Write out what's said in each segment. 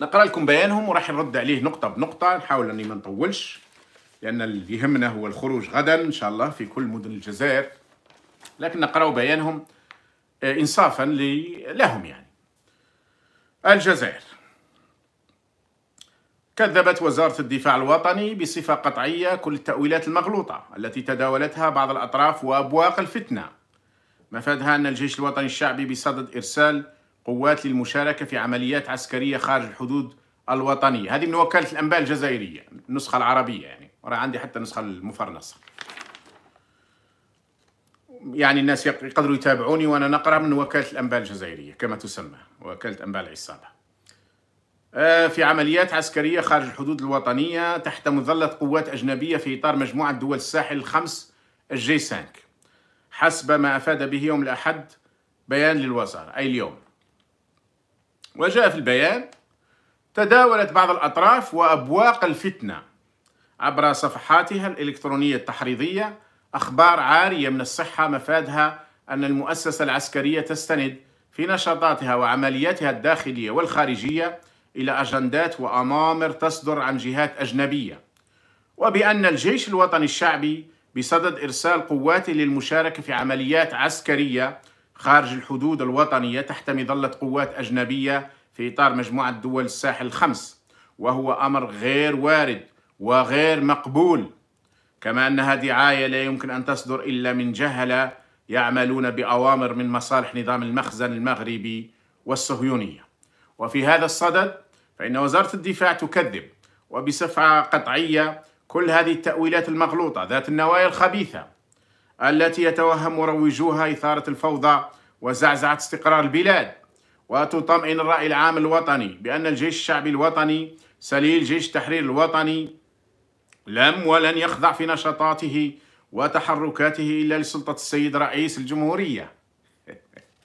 نقرا لكم بيانهم وراح نرد عليه نقطه بنقطه نحاول اني ما نطولش لان اللي يهمنا هو الخروج غدا ان شاء الله في كل مدن الجزائر لكن نقراو بيانهم آه، انصافا لهم يعني الجزائر كذبت وزارة الدفاع الوطني بصفة قطعية كل التأويلات المغلوطة التي تداولتها بعض الأطراف وأبواق الفتنة مفادها أن الجيش الوطني الشعبي بصدد إرسال قوات للمشاركة في عمليات عسكرية خارج الحدود الوطنية هذه من وكالة الأنباء الجزائرية النسخة العربية يعني ورا عندي حتى النسخة المفرنصة يعني الناس يقدروا يتابعوني وأنا نقرأ من وكالة الأنباء الجزائرية كما تسمى وكالة أنباء العصابة آه، في عمليات عسكرية خارج الحدود الوطنية تحت مظلة قوات أجنبية في إطار مجموعة دول الساحل الخمس الجي 5 حسب ما أفاد به يوم الأحد بيان للوزارة أي اليوم وجاء في البيان تداولت بعض الأطراف وأبواق الفتنة عبر صفحاتها الإلكترونية التحريضية أخبار عارية من الصحة مفادها أن المؤسسة العسكرية تستند في نشاطاتها وعملياتها الداخلية والخارجية إلى أجندات وأمامر تصدر عن جهات أجنبية وبأن الجيش الوطني الشعبي بصدد إرسال قواته للمشاركة في عمليات عسكرية خارج الحدود الوطنية تحت مظلة قوات أجنبية في إطار مجموعة دول الساحل الخمس وهو أمر غير وارد وغير مقبول كما أنها دعاية لا يمكن أن تصدر إلا من جهلة يعملون بأوامر من مصالح نظام المخزن المغربي والصهيونية وفي هذا الصدد فإن وزارة الدفاع تكذب وبصفة قطعية كل هذه التأويلات المغلوطة ذات النوايا الخبيثة التي يتوهم مروجوها إثارة الفوضى وزعزعة استقرار البلاد وتطمئن الرأي العام الوطني بأن الجيش الشعبي الوطني سليل جيش التحرير الوطني لم ولن يخضع في نشاطاته وتحركاته إلا لسلطة السيد رئيس الجمهورية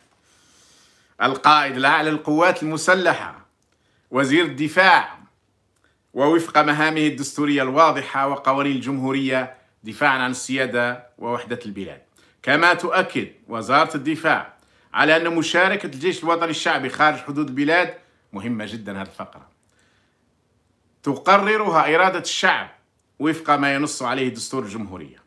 القائد الأعلى للقوات المسلحة وزير الدفاع ووفق مهامه الدستورية الواضحة وقوانين الجمهورية دفاعا عن السيادة ووحدة البلاد كما تؤكد وزارة الدفاع على أن مشاركة الجيش الوطني الشعبي خارج حدود البلاد مهمة جدا هذه الفقرة تقررها إرادة الشعب وفق ما ينص عليه دستور الجمهورية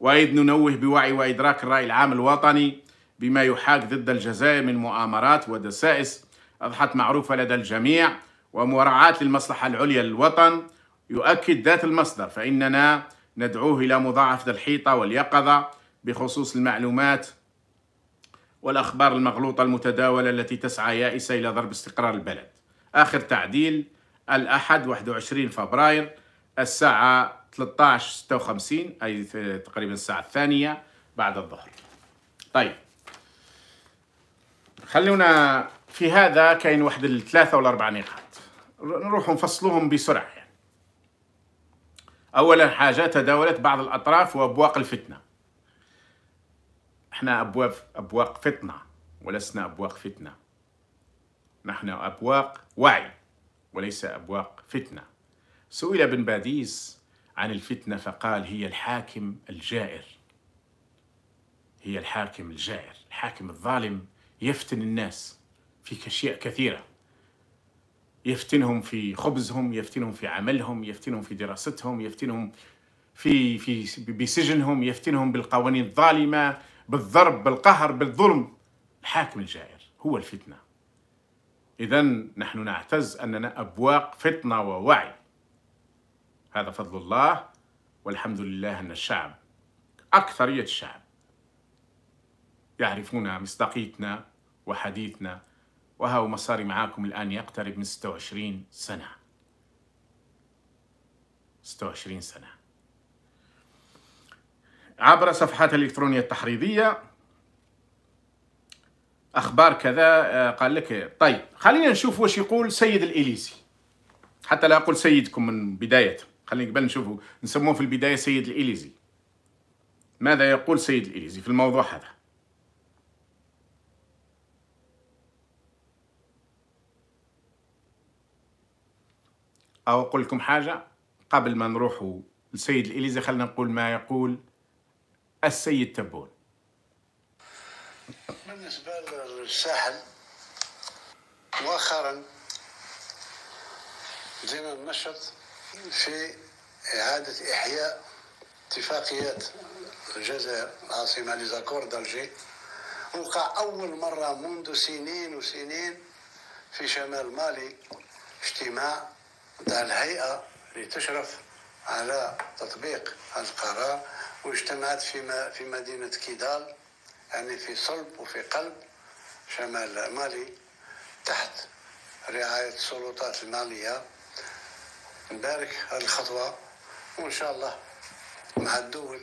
وإذ ننوه بوعي وإدراك الرأي العام الوطني بما يحاك ضد الجزائر من مؤامرات ودسائس أضحت معروفة لدى الجميع ومراعاة للمصلحة العليا للوطن يؤكد ذات المصدر فإننا ندعوه إلى مضاعفة الحيطة واليقظة بخصوص المعلومات والأخبار المغلوطة المتداولة التي تسعى يائسة إلى ضرب استقرار البلد آخر تعديل الأحد 21 فبراير الساعة 13:56 أي تقريبا الساعة الثانية بعد الظهر طيب خلونا في هذا كاين واحد الثلاثة والأربع نقاط نروح نفصلوهم بسرعة يعني. أولا حاجة تداولت بعض الأطراف وأبواق الفتنة احنا أبواب أبواق فطنة ولسنا أبواق فتنة نحن أبواق وعي وليس أبواق فتنة سئل ابن باديس عن الفتنة فقال هي الحاكم الجائر هي الحاكم الجائر الحاكم الظالم يفتن الناس في أشياء كثيرة يفتنهم في خبزهم يفتنهم في عملهم يفتنهم في دراستهم يفتنهم في في بسجنهم يفتنهم بالقوانين الظالمه بالضرب بالقهر بالظلم الحاكم الجائر هو الفتنه اذا نحن نعتز اننا ابواق فطنه ووعي هذا فضل الله والحمد لله ان الشعب اكثريه الشعب يعرفون مصداقيتنا وحديثنا وهاو مصاري معاكم الآن يقترب من 26 سنة 26 سنة عبر صفحات الإلكترونية التحريضية أخبار كذا آه، قال لك إيه. طيب خلينا نشوف وش يقول سيد الإليسي حتى لا أقول سيدكم من بداية خلينا قبل نشوفه نسموه في البداية سيد الإليزي ماذا يقول سيد الإليزي في الموضوع هذا أو أقول لكم حاجة قبل ما نروحوا للسيد الإليزي خلينا نقول ما يقول السيد تبون بالنسبة للساحل مؤخرا دينا النشط في إعادة إحياء اتفاقيات الجزائر العاصمة ليزاكور دالجي وقع أول مرة منذ سنين وسنين في شمال مالي اجتماع الهيئة اللي تشرف على تطبيق القرار واجتمعت في في مدينة كيدال يعني في صلب وفي قلب شمال مالي تحت رعاية السلطات المالية نبارك هذه الخطوة وإن شاء الله مع الدول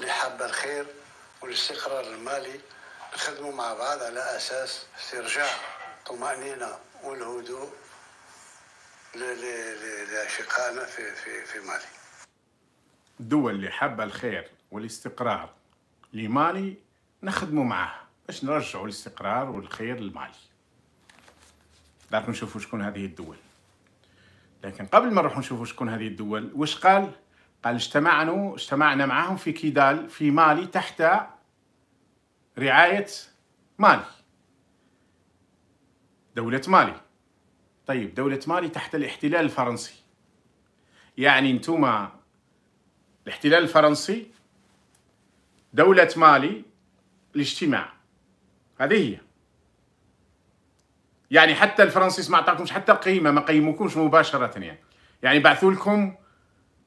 اللي حابة الخير والاستقرار المالي نخدموا مع بعض على أساس استرجاع الطمأنينة والهدوء لاشقائنا في في في مالي. الدول اللي حابه الخير والاستقرار لمالي نخدموا معاها باش نرجعوا الاستقرار والخير لمالي. دارك نشوفوا شكون هذه الدول. لكن قبل ما نروحوا نشوفوا شكون هذه الدول واش قال؟ قال اجتمعنا اجتمعنا معاهم في كيدال في مالي تحت رعاية مالي دولة مالي طيب دولة مالي تحت الاحتلال الفرنسي يعني انتوما الاحتلال الفرنسي دولة مالي الاجتماع هذه هي يعني حتى الفرنسيس ما اعطاكمش حتى قيمه ما قيموكمش مباشره يعني يعني بعثوا لكم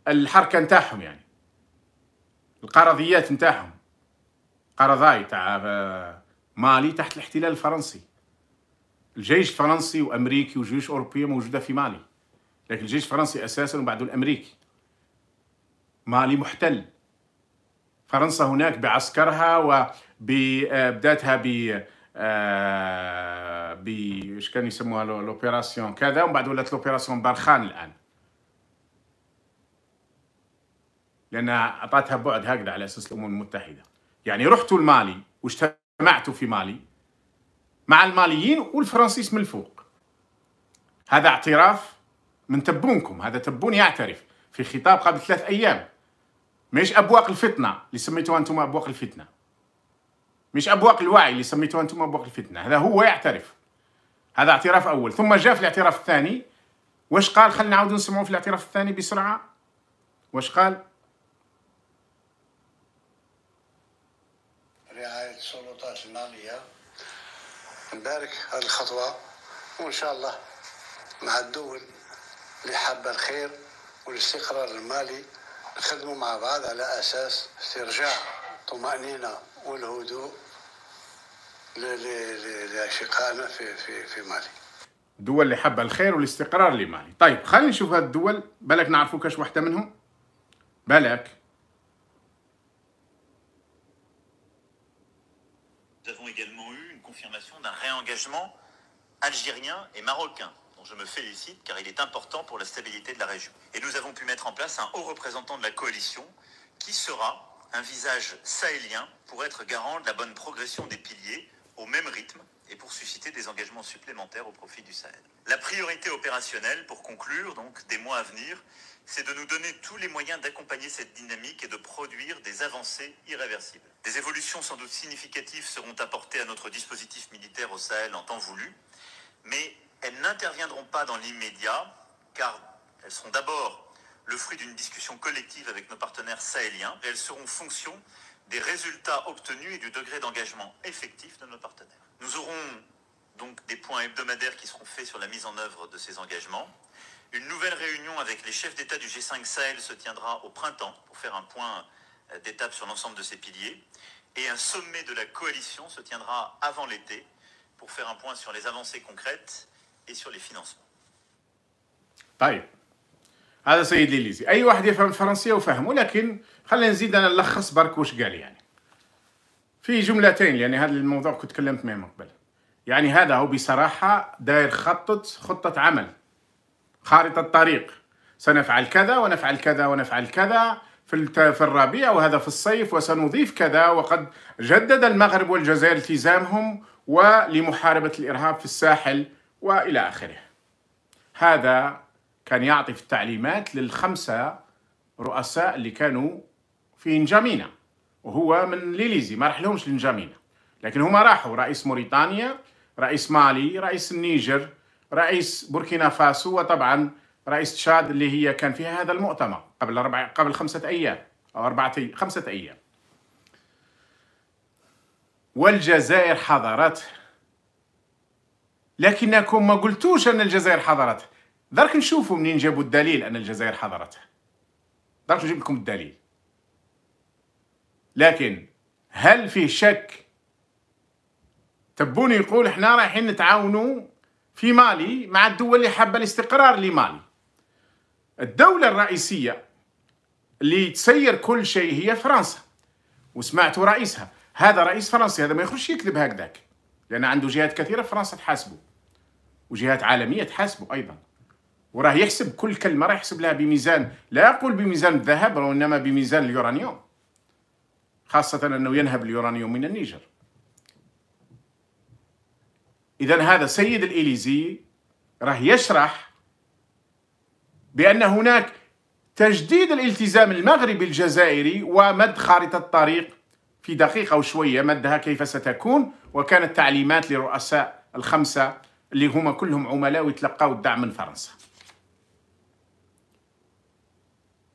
الحركه نتاعهم يعني القرضيات نتاعهم قرضاي تاع آه، مالي تحت الاحتلال الفرنسي الجيش الفرنسي وامريكي وجيوش اوروبيه موجوده في مالي لكن الجيش الفرنسي اساسا وبعده الامريكي مالي محتل فرنسا هناك بعسكرها وبداتها ب آه، ب ايش كانوا يسموها لوبيراسيون كذا ومن بعد ولات لوبيراسيون برخان الان لانها اعطتها بعد هكذا على اساس الامم المتحده يعني رحتوا لمالي واجتمعتوا في مالي مع الماليين والفرنسيس من الفوق هذا اعتراف من تبونكم هذا تبون يعترف في خطاب قبل ثلاث أيام مش أبواق الفتنة اللي سميتوها أنتم أبواق الفتنة مش أبواق الوعي اللي سميتوها أنتم أبواق الفتنة هذا هو يعترف هذا اعتراف أول ثم جاء في الاعتراف الثاني واش قال خلينا نعاود نسمعوا في الاعتراف الثاني بسرعة واش قال رعاية السلطات المالية نبارك هذه الخطوة وإن شاء الله مع الدول اللي حابة الخير والاستقرار المالي نخدموا مع بعض على أساس استرجاع طمأنينة والهدوء لأشقائنا في في في مالي دول اللي حابة الخير والاستقرار المالي طيب خلينا نشوف هذه الدول بالك نعرفوا كاش واحدة منهم بالك d'un réengagement algérien et marocain, dont je me félicite car il est important pour la stabilité de la région. Et nous avons pu mettre en place un haut représentant de la coalition qui sera un visage sahélien pour être garant de la bonne progression des piliers au même rythme et pour susciter des engagements supplémentaires au profit du Sahel. La priorité opérationnelle, pour conclure, donc des mois à venir, c'est de nous donner tous les moyens d'accompagner cette dynamique et de produire des avancées irréversibles. Des évolutions sans doute significatives seront apportées à notre dispositif militaire au Sahel en temps voulu, mais elles n'interviendront pas dans l'immédiat, car elles seront d'abord le fruit d'une discussion collective avec nos partenaires sahéliens, et elles seront fonction des résultats obtenus et du degré d'engagement effectif de nos partenaires. Nous aurons donc des points hebdomadaires qui seront faits sur la mise en œuvre de ces engagements. Une nouvelle réunion avec les chefs d'État du G5 Sahel se tiendra au printemps pour faire un point euh, d'étape sur l'ensemble de ces piliers. Et un sommet de la coalition se tiendra avant l'été pour faire un point sur les avancées concrètes et sur les financements. Bye. هذا سيد ليليزي اي واحد يفهم الفرنسيه وفهم ولكن خلينا نزيد انا نلخص برك واش قال يعني في جملتين لان يعني هذا الموضوع كنت تكلمت معه من قبل يعني هذا هو بصراحه داير خطه خطه عمل خارطه طريق سنفعل كذا ونفعل كذا ونفعل كذا في في الربيع وهذا في الصيف وسنضيف كذا وقد جدد المغرب والجزائر التزامهم ولمحاربه الارهاب في الساحل والى اخره هذا كان يعطي في التعليمات للخمسة رؤساء اللي كانوا في نجامينا وهو من ليليزي ما راحلهمش لنجامينا لكن هما راحوا رئيس موريتانيا رئيس مالي رئيس النيجر رئيس بوركينا فاسو وطبعا رئيس تشاد اللي هي كان فيها هذا المؤتمر قبل أربع قبل خمسة أيام أو أربعة خمسة أيام والجزائر حضرت لكنكم ما قلتوش أن الجزائر حضرت دارك نشوفوا منين جابوا الدليل ان الجزائر حضرتها دارك نجيب لكم الدليل لكن هل في شك تبوني يقول احنا رايحين نتعاونوا في مالي مع الدول اللي حابه الاستقرار لمالي الدولة الرئيسية اللي تسير كل شيء هي فرنسا وسمعتوا رئيسها هذا رئيس فرنسي هذا ما يخرجش يكذب هكذاك لأن عنده جهات كثيرة في فرنسا تحاسبه وجهات عالمية تحاسبه أيضا وراه يحسب كل كلمه راه يحسب لها بميزان لا اقول بميزان الذهب وانما بميزان اليورانيوم خاصه انه ينهب اليورانيوم من النيجر اذا هذا سيد الاليزي راه يشرح بان هناك تجديد الالتزام المغربي الجزائري ومد خارطه الطريق في دقيقه وشويه مدها كيف ستكون وكانت تعليمات لرؤساء الخمسه اللي هما كلهم عملاء ويتلقاو الدعم من فرنسا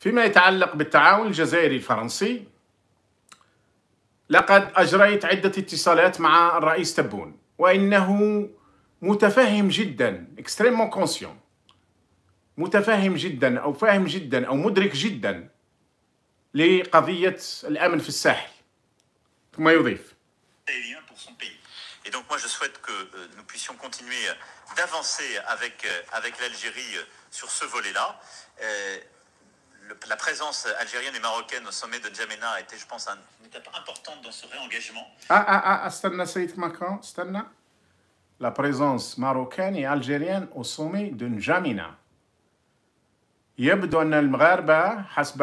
فيما يتعلق بالتعاون الجزائري الفرنسي لقد أجريت عدة اتصالات مع الرئيس تبون وإنه متفهم جدا متفهم جدا أو فاهم جدا أو مدرك جدا لقضية الأمن في الساحل ثم يضيف Et donc moi je souhaite que euh, nous puissions continuer d'avancer avec, euh, avec l'Algérie euh, sur ce volet-là. Euh, le, la présence algérienne et marocaine au sommet de Djamena a été, je pense, un, une étape importante dans ce réengagement. Ah, ah, ah, Stanna Saïd Macron, Stanna. La présence marocaine et algérienne au sommet de N'Djamena. يبدو أن المغاربة حسب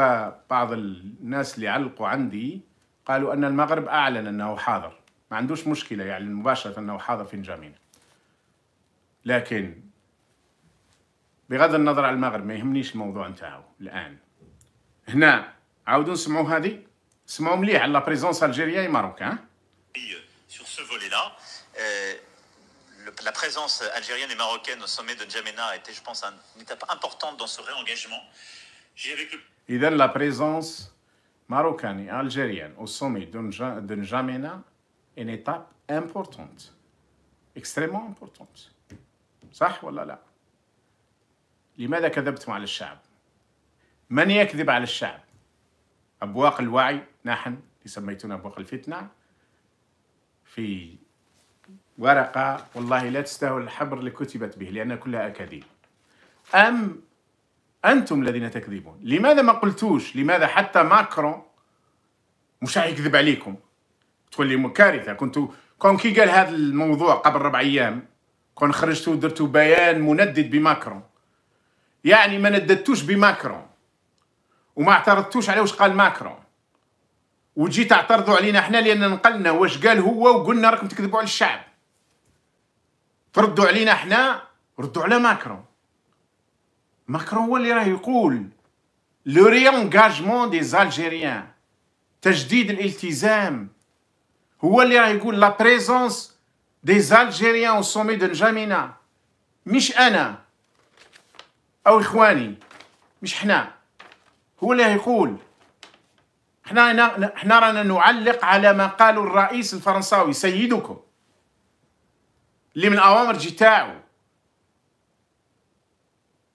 بعض الناس اللي علقوا عندي قالوا أن المغرب أعلن أنه حاضر ما عندوش مشكلة يعني مباشرة أنه حاضر في نجامينا لكن بغض النظر على المغرب ما يهمنيش الموضوع نتاعو الآن هنا عاودوا نسمعوا هذه سمعوا et sur ce volet-là euh، la présence algérienne et marocaine au sommet de Djemena a été je pense une étape importante dans ce réengagement Donc, la présence marocaine et algérienne au sommet de est une étape importante extrêmement importante صح ولا لا لماذا كذبتم على الشعب من يكذب على الشعب أبواق الوعي نحن سميتونا أبواق الفتنة في ورقة والله لا تستاهل الحبر اللي كتبت به لأن كلها أكاذيب أم أنتم الذين تكذبون لماذا ما قلتوش لماذا حتى ماكرون مش يكذب عليكم تقول لي كارثة كنت كون كي قال هذا الموضوع قبل ربع أيام كون خرجتوا ودرتوا بيان مندد بماكرون يعني ما نددتوش بماكرون وما اعترضتوش على واش قال ماكرون وجي تعترضوا علينا احنا لان نقلنا واش قال هو وقلنا راكم تكذبوا على الشعب تردوا علينا احنا ردوا على ماكرون ماكرون هو اللي راه يقول لو ريانجاجمون دي زالجيريان تجديد الالتزام هو اللي راه يقول لا بريزونس دي زالجيريان او سومي دو مش انا او اخواني مش حنا هو اللي يقول احنا احنا رانا نعلق على ما قاله الرئيس الفرنساوي سيدكم اللي من اوامر تاعو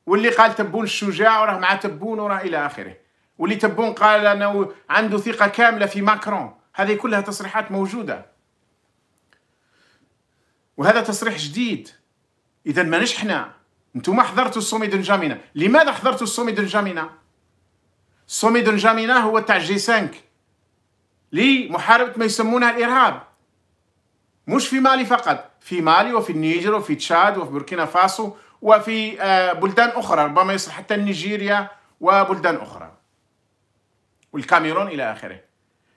واللي قال تبون الشجاع وراه مع تبون وراه الى اخره واللي تبون قال انه عنده ثقه كامله في ماكرون هذه كلها تصريحات موجوده وهذا تصريح جديد اذا ما حنا انتم حضرتوا الصومي دنجامينا لماذا حضرتوا الصومي دنجامينا الصميد نجامينا هو تاع جي 5 لمحاربة ما يسمونها الإرهاب مش في مالي فقط في مالي وفي النيجر وفي تشاد وفي بوركينا فاسو وفي بلدان أخرى ربما يصل حتى نيجيريا وبلدان أخرى والكاميرون إلى آخره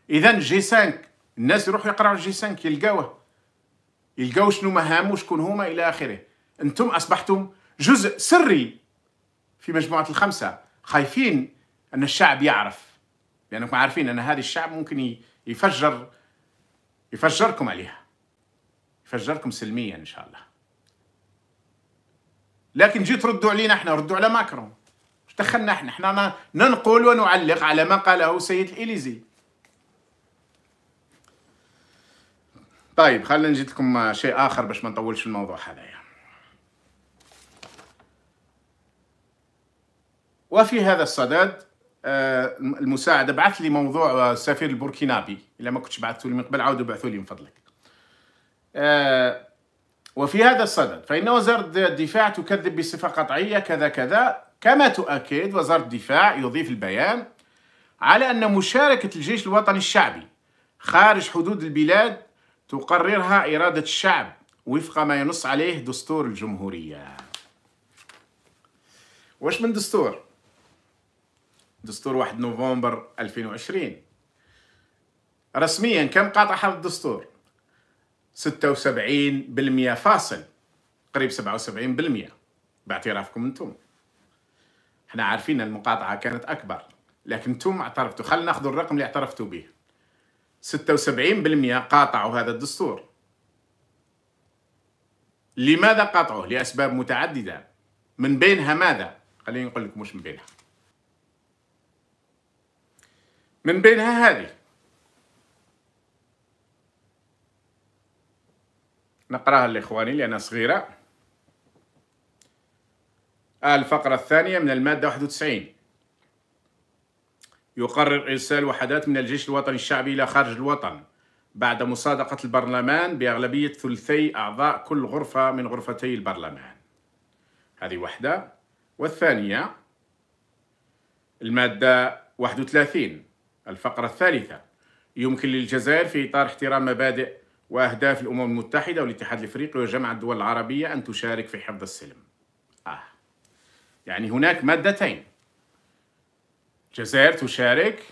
إذا جي 5 الناس يروحوا يقراوا جي 5 يلقاوه يلقاو شنو مهام وشكون هما إلى آخره أنتم أصبحتم جزء سري في مجموعة الخمسة خايفين ان الشعب يعرف لانكم عارفين ان هذا الشعب ممكن يفجر يفجركم عليها يفجركم سلميا ان شاء الله لكن جيت تردوا علينا احنا ردوا على ماكرون ايش دخلنا احنا احنا ننقل ونعلق على ما قاله سيد الاليزي طيب خلينا نجيب لكم شيء اخر باش ما نطولش في الموضوع هذايا يعني. وفي هذا الصدد آه، المساعده بعث لي موضوع السفير آه، البوركينابي اذا ما كنتش بعثته لي من قبل عاودوا بعثوا لي من فضلك آه، وفي هذا الصدد فإن وزارة الدفاع تكذب بصفة قطعية كذا كذا كما تؤكد وزارة الدفاع يضيف البيان على أن مشاركة الجيش الوطني الشعبي خارج حدود البلاد تقررها إرادة الشعب وفق ما ينص عليه دستور الجمهورية واش من دستور دستور 1 نوفمبر 2020 رسميا كم قاطع هذا الدستور 76% فاصل قريب 77% باعترافكم انتم احنا عارفين المقاطعه كانت اكبر لكن انتم اعترفتوا خلينا ناخذ الرقم اللي اعترفتوا به 76% قاطعوا هذا الدستور لماذا قاطعوه لاسباب متعدده من بينها ماذا خليني نقول لكم مش من بينها من بينها هذه نقراها لإخواني لأنها صغيرة الفقرة الثانية من المادة 91 يقرر إرسال وحدات من الجيش الوطني الشعبي إلى خارج الوطن بعد مصادقة البرلمان بأغلبية ثلثي أعضاء كل غرفة من غرفتي البرلمان هذه وحدة والثانية المادة 31 الفقرة الثالثة يمكن للجزائر في إطار احترام مبادئ وأهداف الأمم المتحدة والاتحاد الأفريقي وجمع الدول العربية أن تشارك في حفظ السلم آه يعني هناك مادتين الجزائر تشارك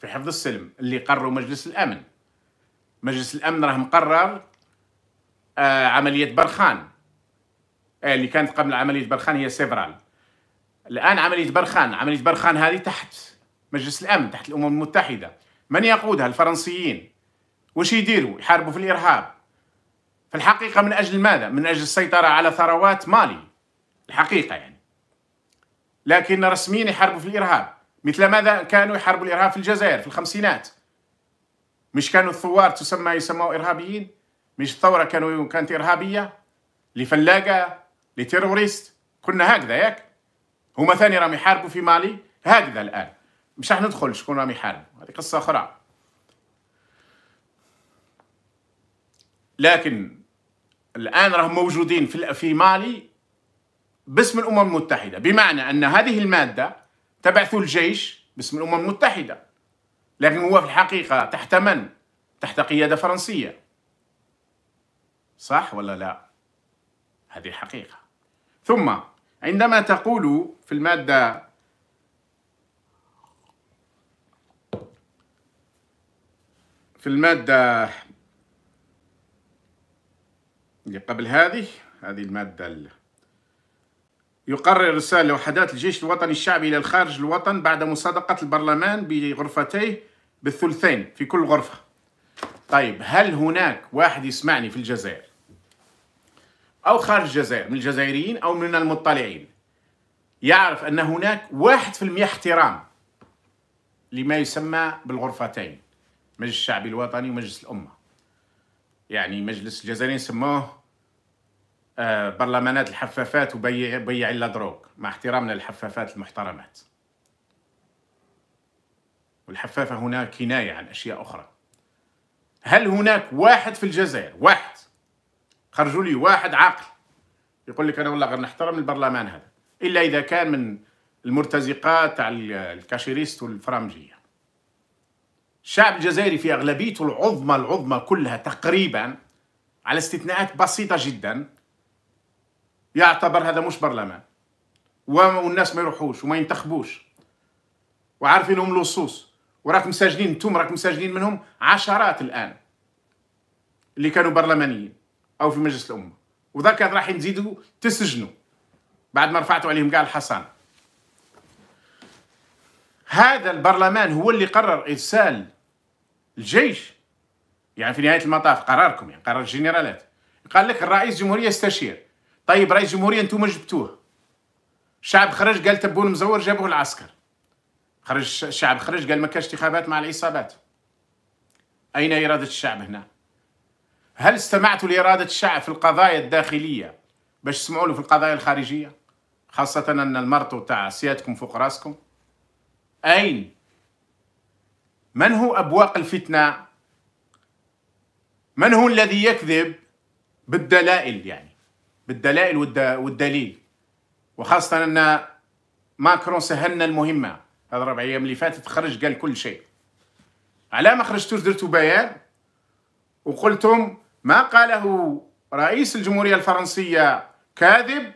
في حفظ السلم اللي قرروا مجلس الأمن مجلس الأمن راه مقرر آه عملية برخان آه اللي كانت قبل عملية برخان هي سيفرال الآن عملية برخان عملية برخان هذه تحت مجلس الأمن تحت الأمم المتحدة من يقودها الفرنسيين وش يديروا يحاربوا في الإرهاب في الحقيقة من أجل ماذا؟ من أجل السيطرة على ثروات مالي الحقيقة يعني لكن رسميا يحاربوا في الإرهاب مثل ماذا كانوا يحاربوا الإرهاب في الجزائر في الخمسينات مش كانوا الثوار تسمى يسموا إرهابيين مش الثورة كانوا كانت إرهابية لفلاقة لتيروريست كنا هكذا ياك هما ثاني راهم يحاربوا في مالي هكذا الآن مش ندخل شكون راهم يحاربوا هذه قصه اخرى لكن الان راهم موجودين في في مالي باسم الامم المتحده بمعنى ان هذه الماده تبعث الجيش باسم الامم المتحده لكن هو في الحقيقه تحت من تحت قياده فرنسيه صح ولا لا هذه حقيقه ثم عندما تقول في الماده في المادة اللي قبل هذه هذه المادة يقرر إرسال لوحدات الجيش الوطني الشعبي إلى الخارج الوطن بعد مصادقة البرلمان بغرفتيه بالثلثين في كل غرفة طيب هل هناك واحد يسمعني في الجزائر أو خارج الجزائر من الجزائريين أو من المطلعين يعرف أن هناك واحد في المية احترام لما يسمى بالغرفتين مجلس الشعبي الوطني ومجلس الأمة يعني مجلس الجزائريين سموه آه، برلمانات الحفافات وبيع بيع الأدروك مع احترامنا للحفافات المحترمات والحفافة هنا كناية عن أشياء أخرى هل هناك واحد في الجزائر واحد خرجوا لي واحد عاقل يقول لك أنا والله غير نحترم البرلمان هذا إلا إذا كان من المرتزقات تاع الكاشيريست والفرامجية الشعب الجزائري في أغلبيته العظمى العظمى كلها تقريبا على استثناءات بسيطة جدا يعتبر هذا مش برلمان والناس ما يروحوش وما ينتخبوش وعارفينهم لصوص وراك مسجلين انتم راك مسجلين منهم عشرات الان اللي كانوا برلمانيين او في مجلس الامه وذاك راح نزيدوا تسجنوا بعد ما رفعتوا عليهم كاع الحصان هذا البرلمان هو اللي قرر ارسال الجيش يعني في نهايه المطاف قراركم يعني قرار الجنرالات قال لك الرئيس الجمهوريه يستشير طيب رئيس الجمهوريه انتم جبتوه الشعب خرج قال تبون مزور جابوه العسكر خرج الشعب خرج قال ما كاش انتخابات مع العصابات اين اراده الشعب هنا هل استمعتوا لاراده الشعب في القضايا الداخليه باش تسمعوا له في القضايا الخارجيه خاصه ان المرط تاع سيادكم فوق راسكم اين من هو أبواق الفتنة من هو الذي يكذب بالدلائل يعني بالدلائل والدليل وخاصة أن ماكرون سهلنا المهمة هذا ربع أيام اللي فاتت خرج قال كل شيء على ما خرجتوش درتوا بيان وقلتم ما قاله رئيس الجمهورية الفرنسية كاذب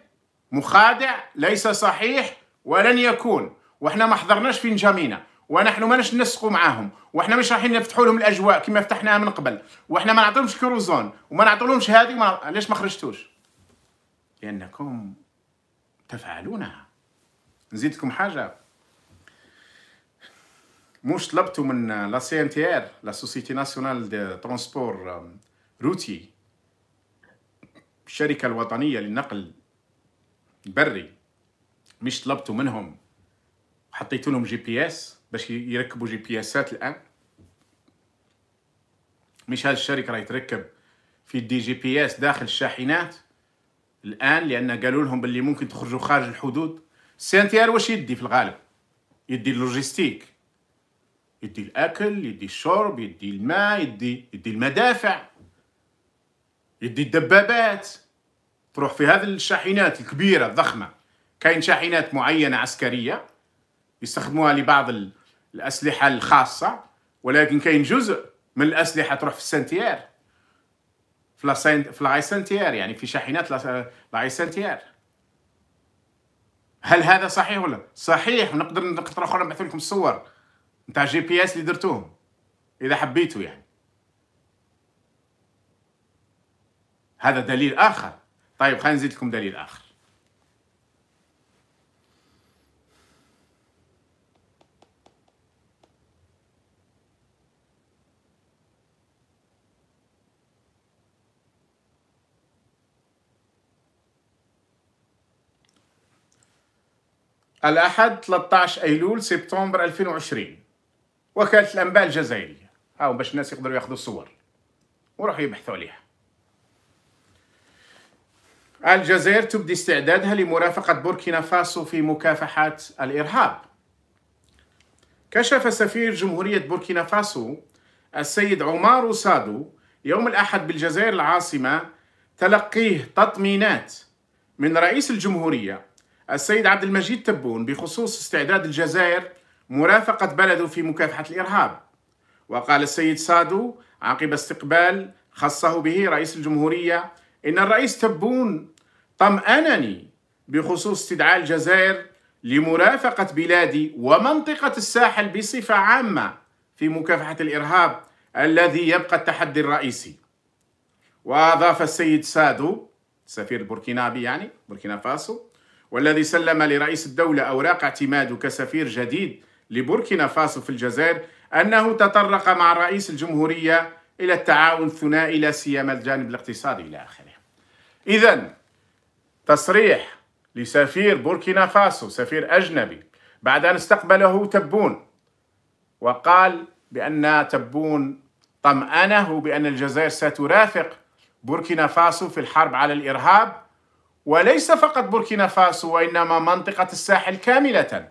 مخادع ليس صحيح ولن يكون واحنا ما حضرناش في نجامينا ونحن ما نسقوا معاهم وحنا مش رايحين نفتحوا لهم الأجواء كما فتحناها من قبل وحنا ما نعطيهمش كروزون وما نعطيهمش هذه وما... ليش ما خرجتوش لأنكم تفعلونها نزيدكم حاجة مش طلبتوا من لا سي ان تي ار لا سوسيتي ناسيونال دي ترونسبور روتي الشركة الوطنية للنقل البري مش طلبتوا منهم حطيت لهم جي بي اس باش يركبوا جي بي اسات الان مش هذه الشركه راهي تركب في الدي جي بي اس داخل الشاحنات الان لان قالوا لهم باللي ممكن تخرجوا خارج الحدود سانتيار واش يدي في الغالب يدي اللوجيستيك يدي الاكل يدي الشرب يدي الماء يدي يدي المدافع يدي الدبابات تروح في هذه الشاحنات الكبيره الضخمه كاين شاحنات معينه عسكريه يستخدموها لبعض الأسلحة الخاصة ولكن كاين جزء من الأسلحة تروح في السنتيير في لاسين في لاي سنتيار يعني في شاحنات لاي سنتيار هل هذا صحيح ولا صحيح ونقدر نقدر اخرى نبعث لكم الصور نتاع جي بي اس اللي درتوهم اذا حبيتوا يعني هذا دليل اخر طيب خلينا نزيد لكم دليل اخر الأحد 13 أيلول سبتمبر 2020 وكالة الأنباء الجزائرية هاو باش الناس يقدروا ياخذوا الصور وراحوا يبحثوا عليها الجزائر تبدي استعدادها لمرافقة بوركينا فاسو في مكافحة الإرهاب كشف سفير جمهورية بوركينا فاسو السيد عمار سادو يوم الأحد بالجزائر العاصمة تلقيه تطمينات من رئيس الجمهورية السيد عبد المجيد تبون بخصوص استعداد الجزائر مرافقة بلده في مكافحة الإرهاب وقال السيد سادو عقب استقبال خصه به رئيس الجمهورية إن الرئيس تبون طمأنني بخصوص استدعاء الجزائر لمرافقة بلادي ومنطقة الساحل بصفة عامة في مكافحة الإرهاب الذي يبقى التحدي الرئيسي وأضاف السيد سادو سفير البوركينابي يعني بوركينا فاسو والذي سلم لرئيس الدولة أوراق اعتماده كسفير جديد لبوركينا فاسو في الجزائر أنه تطرق مع رئيس الجمهورية إلى التعاون الثنائي لا سيما الجانب الاقتصادي إلى آخره. إذا تصريح لسفير بوركينا فاسو سفير أجنبي بعد أن استقبله تبون وقال بأن تبون طمأنه بأن الجزائر سترافق بوركينا فاسو في الحرب على الإرهاب وليس فقط بوركينا فاسو وإنما منطقة الساحل كاملة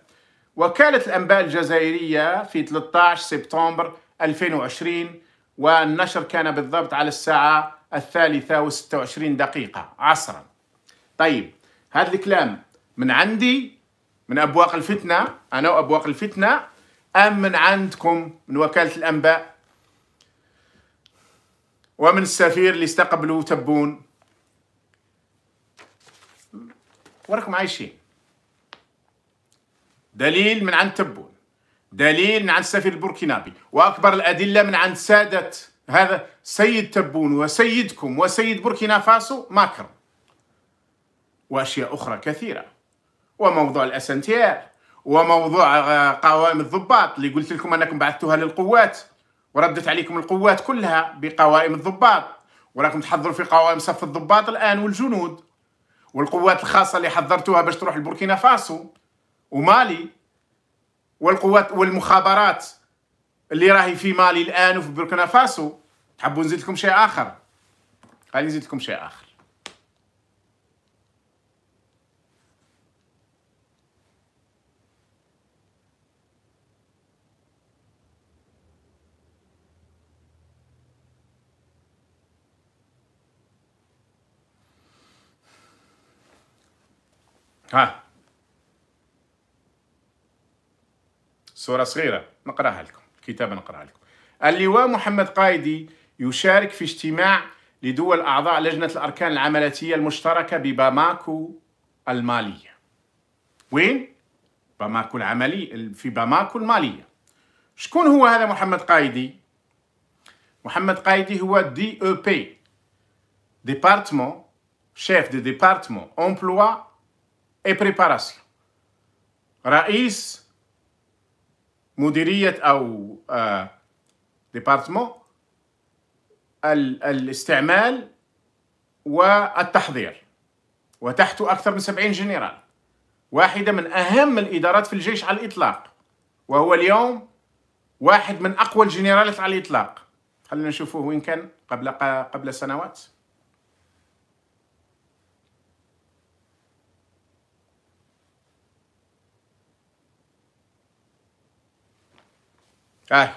وكالة الأنباء الجزائرية في 13 سبتمبر 2020 والنشر كان بالضبط على الساعة الثالثة الثالثة و26 دقيقة عصرا طيب هذا الكلام من عندي من أبواق الفتنة أنا وأبواق الفتنة أم من عندكم من وكالة الأنباء ومن السفير اللي استقبلوا تبون وراكم عايشين دليل من عند تبون دليل من عند السفير البوركينابي واكبر الادله من عند ساده هذا سيد تبون وسيدكم وسيد بوركينا فاسو ماكر واشياء اخرى كثيره وموضوع الاسنتير وموضوع آه، قوائم الضباط اللي قلت لكم انكم بعثتوها للقوات وردت عليكم القوات كلها بقوائم الضباط وراكم تحضروا في قوائم صف الضباط الان والجنود والقوات الخاصه اللي حضرتوها باش تروح لبوركينا فاسو ومالي والقوات والمخابرات اللي راهي في مالي الان وفي بوركينا فاسو تحبوا نزيد لكم شيء اخر غادي نزيد لكم شيء اخر ها صورة صغيرة نقراها لكم كتاب نقراها لكم اللواء محمد قايدي يشارك في اجتماع لدول أعضاء لجنة الأركان العملية المشتركة بباماكو المالية وين؟ باماكو العملي في باماكو المالية شكون هو هذا محمد قايدي؟ محمد قايدي هو دي او بي ديبارتمون شيف دي ديبارتمون امبلوا e preparação. رئيس مديرية أو ديبارتمون الاستعمال والتحضير وتحت أكثر من 70 جنرال واحدة من أهم الإدارات في الجيش على الإطلاق وهو اليوم واحد من أقوى الجنرالات على الإطلاق خلينا نشوفه وين كان قبل قبل سنوات Ah.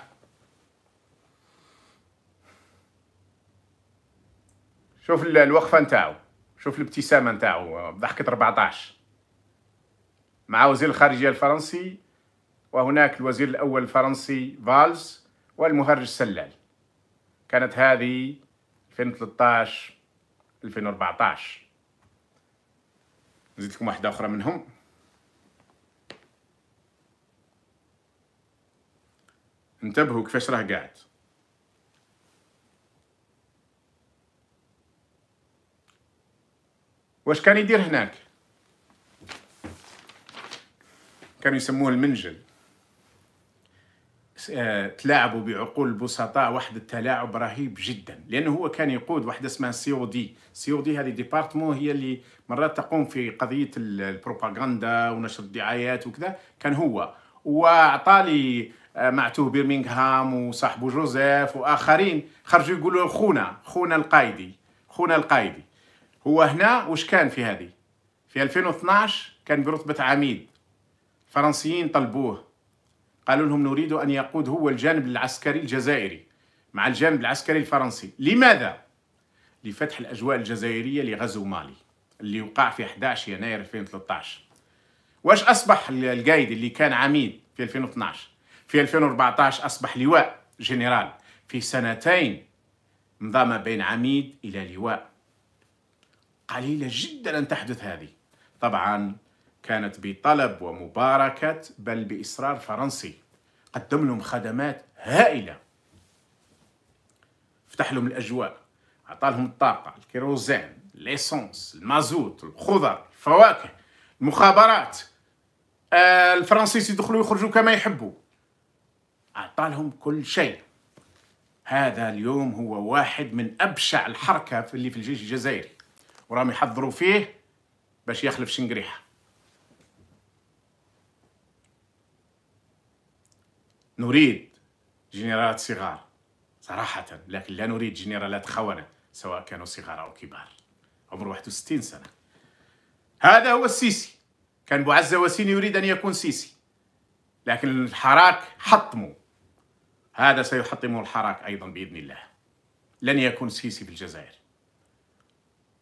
شوف الوقفه نتاعو شوف الابتسامه نتاعو ضحكه 14 مع وزير الخارجيه الفرنسي وهناك الوزير الاول الفرنسي فالز والمهرج سلال كانت هذه 2013 2014 زيد لكم واحده اخرى منهم انتبهوا كيفاش راه قاعد واش كان يدير هناك كانوا يسموه المنجل آه، تلاعبوا بعقول البسطاء واحد التلاعب رهيب جدا لانه هو كان يقود واحده اسمها سي او دي سي او دي هذه ديبارتمون هي اللي مرات تقوم في قضيه البروباغندا ونشر الدعايات وكذا كان هو واعطى لي آه، معتوه برمنغهام وصاحبه جوزيف واخرين خرجوا يقولوا خونا خونا القايدي خونا القايدي هو هنا وش كان في هذه في 2012 كان برتبه عميد الفرنسيين طلبوه قالوا لهم نريد ان يقود هو الجانب العسكري الجزائري مع الجانب العسكري الفرنسي لماذا لفتح الاجواء الجزائريه لغزو مالي اللي وقع في 11 يناير 2013 واش اصبح القايد اللي كان عميد في 2012 في 2014 أصبح لواء جنرال في سنتين انضم بين عميد إلى لواء قليلة جدا أن تحدث هذه طبعا كانت بطلب ومباركة بل بإصرار فرنسي قدم لهم خدمات هائلة فتح لهم الأجواء أعطى لهم الطاقة الكيروزين ليسونس المازوت الخضر الفواكه المخابرات آه، الفرنسيس يدخلوا يخرجوا كما يحبوا أعطالهم كل شيء هذا اليوم هو واحد من أبشع الحركة في اللي في الجيش الجزائري وراهم يحضروا فيه باش يخلف شنقريحة نريد جنرالات صغار صراحة لكن لا نريد جنرالات خونة سواء كانوا صغار أو كبار عمر 61 سنة هذا هو السيسي كان بوعزة وسيني يريد أن يكون سيسي لكن الحراك حطمه هذا سيحطم الحراك أيضا بإذن الله لن يكون سيسي في الجزائر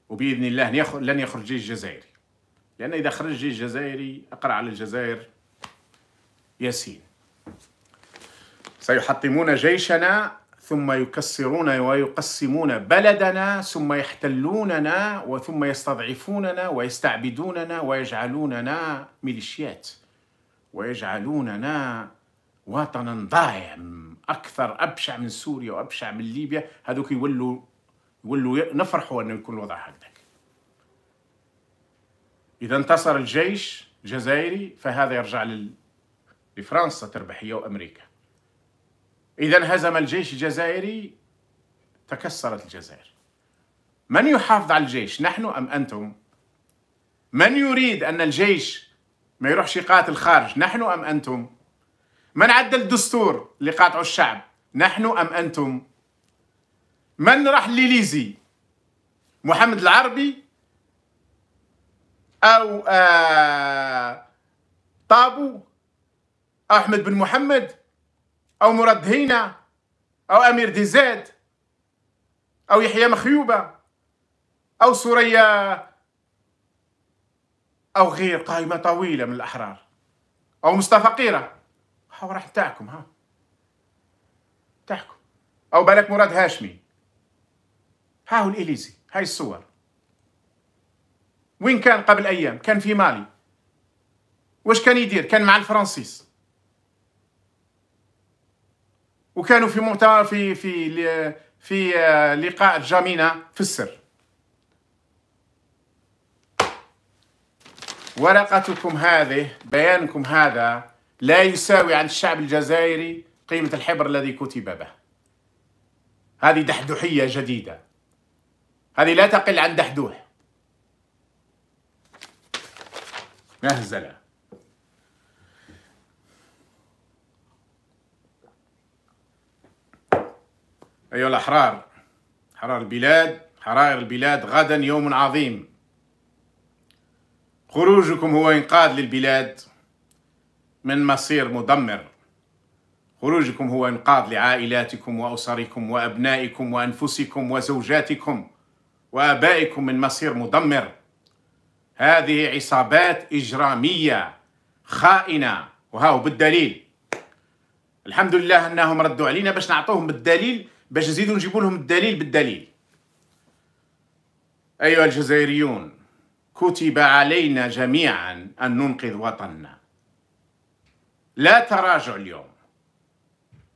وبإذن الله لن يخرج جيش جزائري لأن إذا خرج جيش جزائري أقرأ على الجزائر ياسين سيحطمون جيشنا ثم يكسرون ويقسمون بلدنا ثم يحتلوننا وثم يستضعفوننا ويستعبدوننا ويجعلوننا ميليشيات ويجعلوننا وطنا ضائع اكثر ابشع من سوريا وابشع من ليبيا هذوك يولوا يولوا نفرحوا انه يكون الوضع هكذا اذا انتصر الجيش الجزائري فهذا يرجع لل... لفرنسا تربح هي وامريكا اذا انهزم الجيش الجزائري تكسرت الجزائر من يحافظ على الجيش نحن ام انتم من يريد ان الجيش ما يروحش يقاتل خارج نحن ام انتم من عدل الدستور اللي قاطعوا الشعب نحن أم أنتم من راح لليزي محمد العربي أو آه طابو أو أحمد بن محمد أو مراد هينا أو أمير ديزاد أو يحيى مخيوبة أو سوريا أو غير قائمة طويلة من الأحرار أو مصطفى قيرة هو راح تاعكم ها تاعكم أو بالك مراد هاشمي هو الإليزي هاي الصور وين كان قبل أيام كان في مالي واش كان يدير كان مع الفرنسيس وكانوا في مؤتمر في في في آه، لقاء جامينا في السر ورقتكم هذه بيانكم هذا لا يساوي عند الشعب الجزائري قيمة الحبر الذي كتب به هذه دحدوحية جديدة هذه لا تقل عن دحدوح مهزلة أيها الأحرار حرار البلاد حرائر البلاد غدا يوم عظيم خروجكم هو إنقاذ للبلاد من مصير مدمر خروجكم هو انقاذ لعائلاتكم واسركم وابنائكم وانفسكم وزوجاتكم وابائكم من مصير مدمر هذه عصابات اجراميه خائنه وهاو بالدليل الحمد لله انهم ردوا علينا باش نعطوهم بالدليل باش نزيدوا نجيبوا لهم الدليل بالدليل ايها الجزائريون كتب علينا جميعا ان ننقذ وطننا لا تراجع اليوم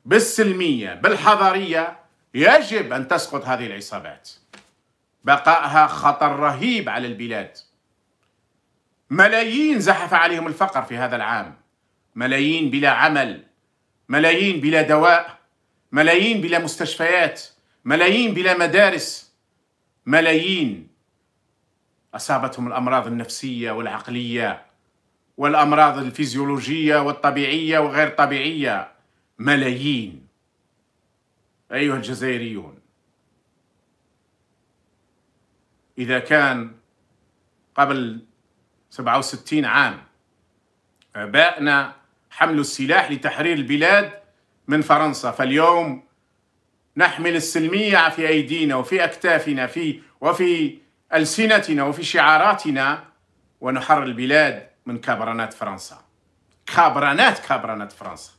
بالسلمية بالحضارية يجب أن تسقط هذه العصابات بقائها خطر رهيب على البلاد ملايين زحف عليهم الفقر في هذا العام ملايين بلا عمل ملايين بلا دواء ملايين بلا مستشفيات ملايين بلا مدارس ملايين أصابتهم الأمراض النفسية والعقلية والأمراض الفيزيولوجية والطبيعية وغير طبيعية ملايين أيها الجزائريون إذا كان قبل 67 عام آبائنا حملوا السلاح لتحرير البلاد من فرنسا فاليوم نحمل السلمية في أيدينا وفي أكتافنا في وفي ألسنتنا وفي شعاراتنا ونحرر البلاد من كابرانات فرنسا كابرانات كابرانات فرنسا